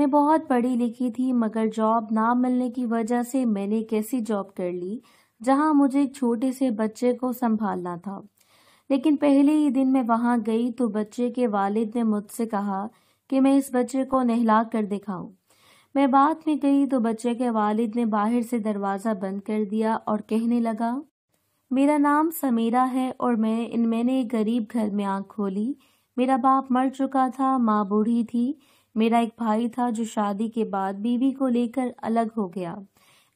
मैं बहुत पढ़ी लिखी थी मगर जॉब ना मिलने की वजह से मैंने एक ऐसी जॉब कर ली जहां मुझे एक छोटे से बच्चे को संभालना था लेकिन पहले ही दिन मैं वहां गई तो बच्चे के वालिद ने मुझसे कहा कि मैं इस बच्चे को नहला कर दिखाऊं मैं बाद में गई तो बच्चे के वालिद ने बाहर से दरवाज़ा बंद कर दिया और कहने लगा मेरा नाम समीरा है और मैं इन मैंने एक गरीब घर में आँख खोली मेरा बाप मर चुका था माँ बूढ़ी थी मेरा एक भाई था जो शादी के बाद बीवी को लेकर अलग हो गया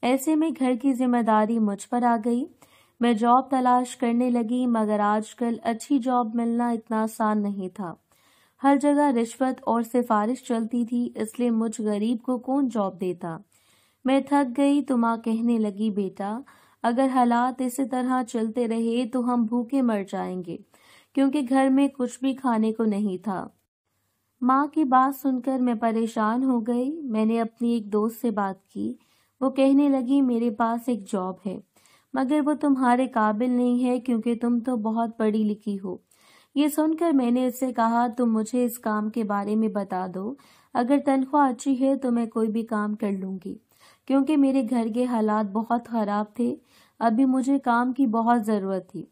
ऐसे में घर की जिम्मेदारी मुझ पर आ गई मैं जॉब तलाश करने लगी मगर आजकल अच्छी जॉब मिलना इतना आसान नहीं था हर जगह रिश्वत और सिफारिश चलती थी इसलिए मुझ गरीब को कौन जॉब देता मैं थक गई तो माँ कहने लगी बेटा अगर हालात इसी तरह चलते रहे तो हम भूखे मर जाएंगे क्योंकि घर में कुछ भी खाने को नहीं था माँ की बात सुनकर मैं परेशान हो गई मैंने अपनी एक दोस्त से बात की वो कहने लगी मेरे पास एक जॉब है मगर वो तुम्हारे काबिल नहीं है क्योंकि तुम तो बहुत पढ़ी लिखी हो ये सुनकर मैंने उससे कहा तुम मुझे इस काम के बारे में बता दो अगर तनख्वाह अच्छी है तो मैं कोई भी काम कर लूँगी क्योंकि मेरे घर के हालात बहुत ख़राब थे अभी मुझे काम की बहुत ज़रूरत थी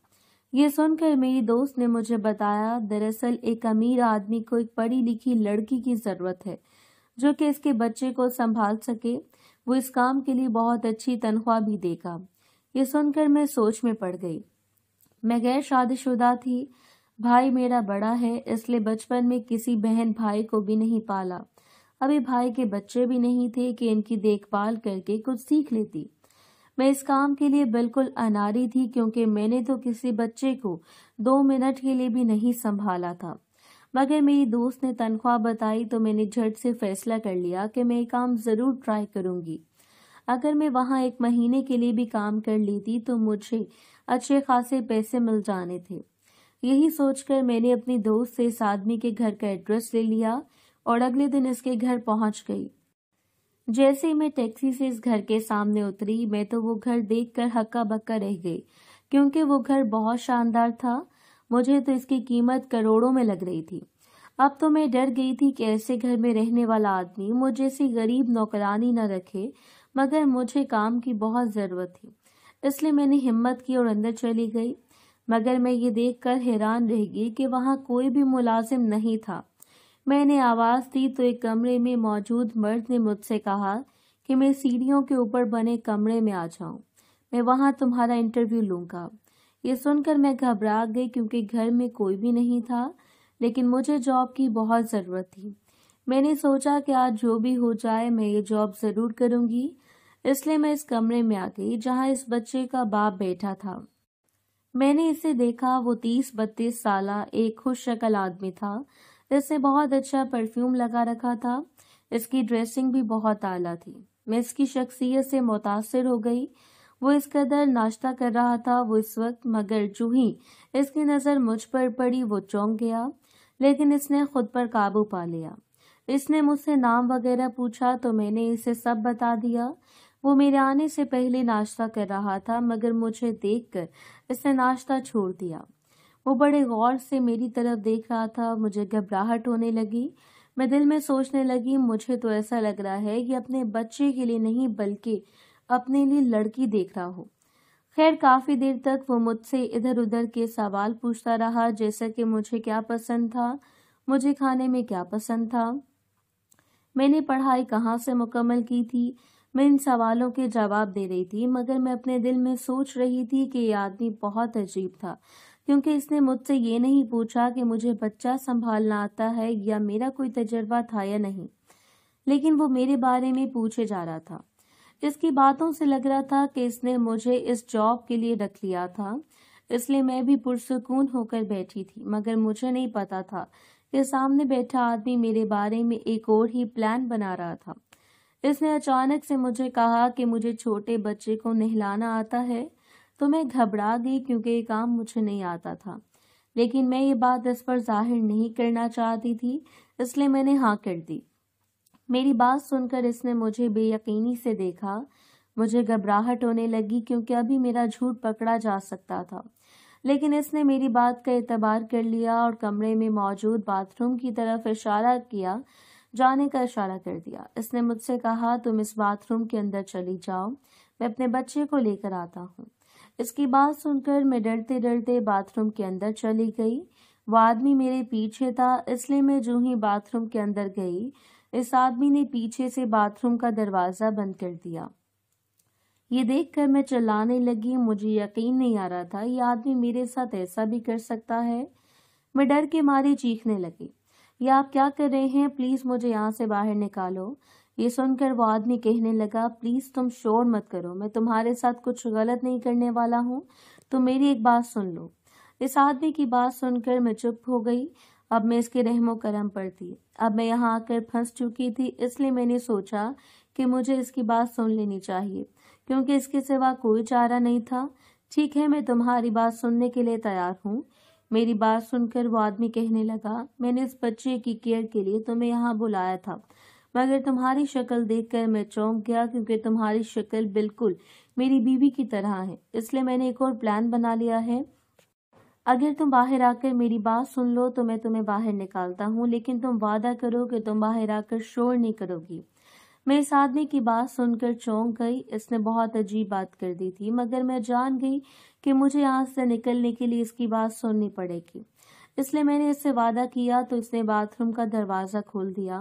ये सुनकर मेरी दोस्त ने मुझे बताया दरअसल एक अमीर आदमी को एक पढ़ी लिखी लड़की की ज़रूरत है जो कि इसके बच्चे को संभाल सके वो इस काम के लिए बहुत अच्छी तनख्वाह भी देगा ये सुनकर मैं सोच में पड़ गई मैं गैर शादीशुदा थी भाई मेरा बड़ा है इसलिए बचपन में किसी बहन भाई को भी नहीं पाला अभी भाई के बच्चे भी नहीं थे कि इनकी देखभाल करके कुछ सीख लेती मैं इस काम के लिए बिल्कुल अनारी थी क्योंकि मैंने तो किसी बच्चे को दो मिनट के लिए भी नहीं संभाला था मगर मेरी दोस्त ने तनख्वाह बताई तो मैंने झट से फैसला कर लिया कि मैं ये काम ज़रूर ट्राई करूँगी अगर मैं वहाँ एक महीने के लिए भी काम कर लेती तो मुझे अच्छे खासे पैसे मिल जाने थे यही सोचकर मैंने अपनी दोस्त से इस आदमी के घर का एड्रेस ले लिया और अगले दिन इसके घर पहुंच गई जैसे ही मैं टैक्सी से इस घर के सामने उतरी मैं तो वो घर देखकर हक्का बक्का रह गई क्योंकि वो घर बहुत शानदार था मुझे तो इसकी कीमत करोड़ों में लग रही थी अब तो मैं डर गई थी कि ऐसे घर में रहने वाला आदमी मुझे ऐसी गरीब नौकरानी न रखे मगर मुझे काम की बहुत ज़रूरत थी इसलिए मैंने हिम्मत की और अंदर चली गई मगर मैं ये देखकर हैरान रह गई कि वहाँ कोई भी मुलाजिम नहीं था मैंने आवाज़ दी तो एक कमरे में मौजूद मर्द ने मुझसे कहा कि मैं सीढ़ियों के ऊपर बने कमरे में आ जाऊं। मैं वहां तुम्हारा इंटरव्यू लूंगा ये सुनकर मैं घबरा गई क्योंकि घर में कोई भी नहीं था लेकिन मुझे जॉब की बहुत ज़रूरत थी मैंने सोचा कि आज जो भी हो जाए मैं ये जॉब ज़रूर करूंगी इसलिए मैं इस कमरे में आ गई जहाँ इस बच्चे का बाप बैठा था मैंने इसे देखा वो तीस बत्तीस साल एक खुश शक्ल आदमी था इसने बहुत अच्छा परफ्यूम लगा रखा था इसकी ड्रेसिंग भी बहुत आला थी मैं इसकी शख्सियत से मुतासर हो गई वो इस कदर नाश्ता कर रहा था वो इस वक्त मगर जो ही इसकी नज़र मुझ पर पड़ी वो चौंक गया लेकिन इसने खुद पर काबू पा लिया इसने मुझसे नाम वगैरह पूछा तो मैंने इसे सब बता दिया वो मेरे आने से पहले नाश्ता कर रहा था मगर मुझे देखकर इसने नाश्ता छोड़ दिया वो बड़े गौर से मेरी तरफ देख रहा था मुझे घबराहट होने लगी मैं दिल में सोचने लगी मुझे तो ऐसा लग रहा है कि अपने बच्चे के लिए नहीं बल्कि अपने लिए लड़की देख रहा हो खैर काफ़ी देर तक वो मुझसे इधर उधर के सवाल पूछता रहा जैसा कि मुझे क्या पसंद था मुझे खाने में क्या पसंद था मैंने पढ़ाई कहाँ से मुकम्मल की थी मैं इन सवालों के जवाब दे रही थी मगर मैं अपने दिल में सोच रही थी कि ये आदमी बहुत अजीब था क्योंकि इसने मुझसे ये नहीं पूछा कि मुझे बच्चा संभालना आता है या मेरा कोई तजर्बा था या नहीं लेकिन वो मेरे बारे में पूछे जा रहा था इसकी बातों से लग रहा था कि इसने मुझे इस जॉब के लिए रख लिया था इसलिए मैं भी पुरसकून होकर बैठी थी मगर मुझे नहीं पता था कि सामने बैठा आदमी मेरे बारे में एक और ही प्लान बना रहा था इसने अचानक से मुझे कहा कि मुझे छोटे बच्चे को नहलाना आता है तो मैं घबरा गई क्योंकि ये काम मुझे नहीं आता था लेकिन मैं ये बात इस पर जाहिर नहीं करना चाहती थी इसलिए मैंने हाँ कर दी मेरी बात सुनकर इसने मुझे बेयकीनी से देखा मुझे घबराहट होने लगी क्योंकि अभी मेरा झूठ पकड़ा जा सकता था लेकिन इसने मेरी बात का एतबार कर लिया और कमरे में मौजूद बाथरूम की तरफ इशारा किया जाने का इशारा कर दिया इसने मुझसे कहा तुम इस बाथरूम के अंदर चली जाओ मैं अपने बच्चे को लेकर आता हूँ इसकी बात सुनकर मैं डरते डरते बाथरूम के अंदर चली गई वो आदमी मेरे पीछे था इसलिए मैं जो ही बाथरूम के अंदर गई इस आदमी ने पीछे से बाथरूम का दरवाज़ा बंद कर दिया ये देखकर मैं चिल्लाने लगी मुझे यकीन नहीं आ रहा था ये आदमी मेरे साथ ऐसा भी कर सकता है मैं डर के मारे चीखने लगी ये आप क्या कर रहे हैं प्लीज़ मुझे यहाँ से बाहर निकालो ये सुनकर वो आदमी कहने लगा प्लीज़ तुम शोर मत करो मैं तुम्हारे साथ कुछ गलत नहीं करने वाला हूँ तो मेरी एक बात सुन लो इस आदमी की बात सुनकर मैं चुप हो गई अब मैं इसके रहमो करम पर थी अब मैं यहाँ आकर फंस चुकी थी इसलिए मैंने सोचा कि मुझे इसकी बात सुन लेनी चाहिए क्योंकि इसके सिवा कोई चारा नहीं था ठीक है मैं तुम्हारी बात सुनने के लिए तैयार हूँ मेरी बात सुनकर वो आदमी कहने लगा मैंने इस बच्चे की केयर के लिए तुम्हें यहाँ बुलाया था मगर तुम्हारी शक्ल देखकर मैं चौंक गया क्योंकि तुम्हारी शक्ल बिल्कुल मेरी बीवी की तरह है इसलिए मैंने एक और प्लान बना लिया है अगर तुम बाहर आकर मेरी बात सुन लो तो मैं तुम्हें बाहर निकालता हूँ लेकिन तुम वादा करो कि तुम बाहर आकर शोर नहीं करोगी मैं इस आदमी की बात सुनकर चौंक गई इसने बहुत अजीब बात कर दी थी मगर मैं जान गई कि मुझे यहाँ से निकलने के लिए इसकी बात सुननी पड़ेगी इसलिए मैंने इससे वादा किया तो इसने बाथरूम का दरवाज़ा खोल दिया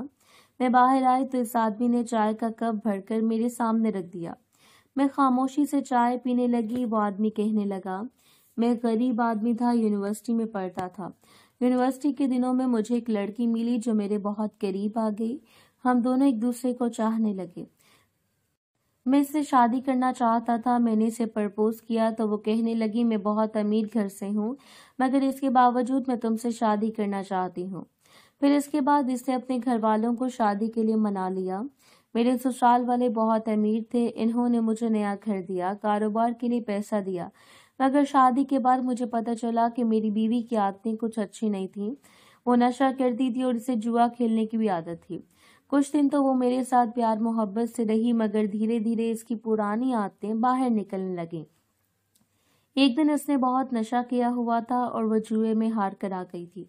मैं बाहर आई तो इस आदमी ने चाय का कप भरकर मेरे सामने रख दिया मैं खामोशी से चाय पीने लगी वो आदमी कहने लगा मैं गरीब आदमी था यूनिवर्सिटी में पढ़ता था यूनिवर्सिटी के दिनों में मुझे एक लड़की मिली जो मेरे बहुत करीब आ गई हम दोनों एक दूसरे को चाहने लगे मैं इससे शादी करना चाहता था मैंने इसे प्रपोज किया तो वो कहने लगी मैं बहुत अमीर घर से हूँ मगर इसके बावजूद मैं तुमसे शादी करना चाहती हूँ फिर इसके बाद इसने अपने घर वालों को शादी के लिए मना लिया मेरे ससुराल वाले बहुत अमीर थे इन्होंने मुझे नया घर दिया कारोबार के लिए पैसा दिया मगर शादी के बाद मुझे पता चला कि मेरी बीवी की आदतें कुछ अच्छी नहीं थी वो नशा करती थी और इसे जुआ खेलने की भी आदत थी कुछ दिन तो वो मेरे साथ प्यार मोहब्बत से रही मगर धीरे धीरे इसकी पुरानी आदतें बाहर निकलने लगीं एक दिन इसने बहुत नशा किया हुआ था और वह जुए में हार कर आ गई थी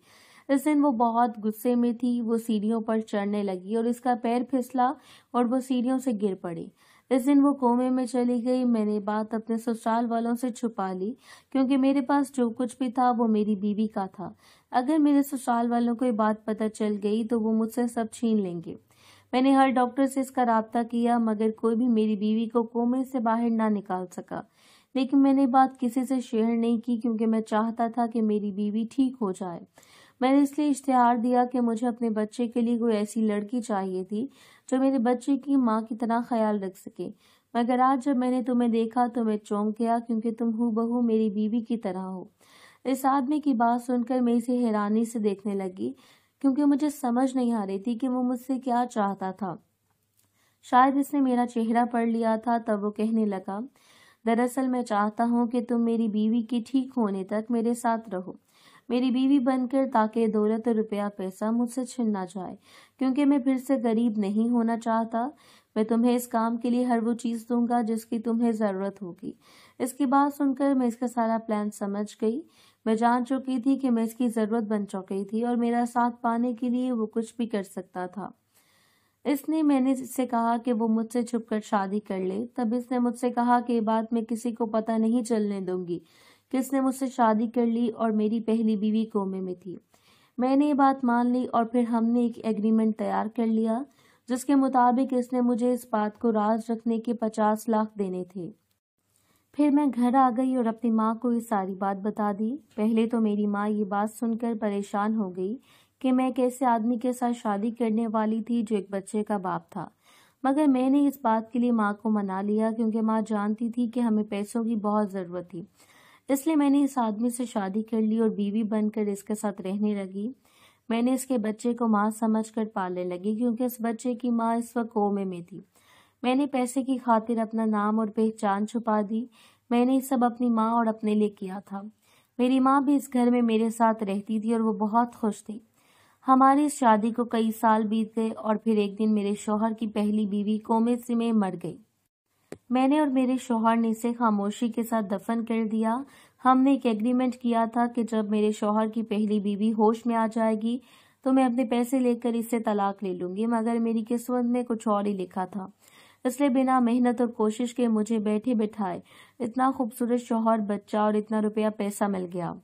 इस दिन वो बहुत गुस्से में थी वो सीढ़ियों पर चढ़ने लगी और इसका पैर फिसला और वो सीढ़ियों से गिर पड़ी इस दिन वो कोमे में चली गई मैंने बात अपने ससुराल वालों से छुपा ली क्योंकि मेरे पास जो कुछ भी था वो मेरी बीवी का था अगर मेरे ससुराल वालों को ये बात पता चल गई तो वो मुझसे सब छीन लेंगे मैंने हर डॉक्टर से इसका रबता किया मगर कोई भी मेरी बीवी को कोमे से बाहर ना निकाल सका लेकिन मैंने बात किसी से शेयर नहीं की क्योंकि मैं चाहता था कि मेरी बीवी ठीक हो जाए मैंने इसलिए इश्तहार दिया कि मुझे अपने बच्चे के लिए कोई ऐसी लड़की चाहिए थी जो मेरे बच्चे की माँ की तरह ख्याल रख सके मगर आज जब मैंने तुम्हें देखा तो मैं चौंक गया क्योंकि तुम हु बहू मेरी बीवी की तरह हो इस आदमी की बात सुनकर मैं इसे हैरानी से देखने लगी क्योंकि मुझे समझ नहीं आ रही थी कि वो मुझसे क्या चाहता था शायद इसने मेरा चेहरा पढ़ लिया था तब वो कहने लगा दरअसल मैं चाहता हूँ कि तुम मेरी बीवी के ठीक होने तक मेरे साथ रहो मेरी बीवी बनकर ताकि दौलत रुपया पैसा मुझसे छिन ना जाए क्योंकि मैं फिर से गरीब नहीं होना चाहता मैं तुम्हें इस काम के लिए हर वो चीज़ दूंगा जिसकी तुम्हें ज़रूरत होगी इसके बाद सुनकर मैं इसका सारा प्लान समझ गई मैं जान चुकी थी कि मैं इसकी ज़रूरत बन चुकी थी और मेरा साथ पाने के लिए वो कुछ भी कर सकता था इसने मैंने इससे कहा कि वो मुझसे छुपकर शादी कर ले तब इसने मुझसे कहा कि ये बात मैं किसी को पता नहीं चलने दूंगी कि इसने मुझसे शादी कर ली और मेरी पहली बीवी कोमे में थी मैंने ये बात मान ली और फिर हमने एक एग्रीमेंट तैयार कर लिया जिसके मुताबिक इसने मुझे इस बात को राज रखने के पचास लाख देने थे फिर मैं घर आ गई और अपनी माँ को ये सारी बात बता दी पहले तो मेरी माँ ये बात सुनकर परेशान हो गई कि मैं एक ऐसे आदमी के साथ शादी करने वाली थी जो एक बच्चे का बाप था मगर मैंने इस बात के लिए माँ को मना लिया क्योंकि माँ जानती थी कि हमें पैसों की बहुत ज़रूरत थी इसलिए मैंने इस आदमी से शादी कर ली और बीवी बनकर इसके साथ रहने लगी मैंने इसके बच्चे को माँ समझ कर पालने लगी क्योंकि इस बच्चे की माँ इस वक्त कोमे में थी मैंने पैसे की खातिर अपना नाम और पहचान छुपा दी मैंने सब अपनी माँ और अपने लिए किया था मेरी माँ भी इस घर में मेरे साथ रहती थी और वो बहुत खुश थी हमारी इस शादी को कई साल बीत गए और फिर एक दिन मेरे शोहर की पहली बीवी कोमे में मर गई मैंने और मेरे शोहर ने इसे खामोशी के साथ दफन कर दिया हमने एक एग्रीमेंट किया था कि जब मेरे शोहर की पहली बीवी होश में आ जाएगी तो मैं अपने पैसे लेकर इससे तलाक ले लूंगी मगर मेरी किस्मत में कुछ और ही लिखा था इसलिए बिना मेहनत और कोशिश के मुझे बैठे बैठाए इतना खूबसूरत शोहर बच्चा और इतना रुपया पैसा मिल गया